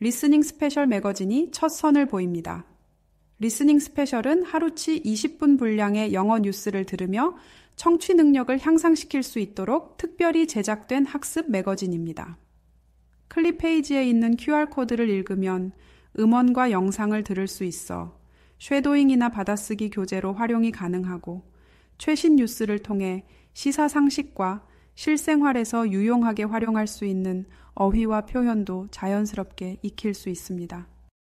리스닝 스페셜 매거진이 첫 선을 보입니다. 리스닝 스페셜은 하루치 20분 분량의 영어 뉴스를 들으며 청취 능력을 향상시킬 수 있도록 특별히 제작된 학습 매거진입니다. 클립 페이지에 있는 QR코드를 읽으면 음원과 영상을 들을 수 있어 쉐도잉이나 받아쓰기 교재로 활용이 가능하고 최신 뉴스를 통해 시사 상식과 실생활에서 유용하게 활용할 수 있는 어휘와 표현도 자연스럽게 익힐 수 있습니다.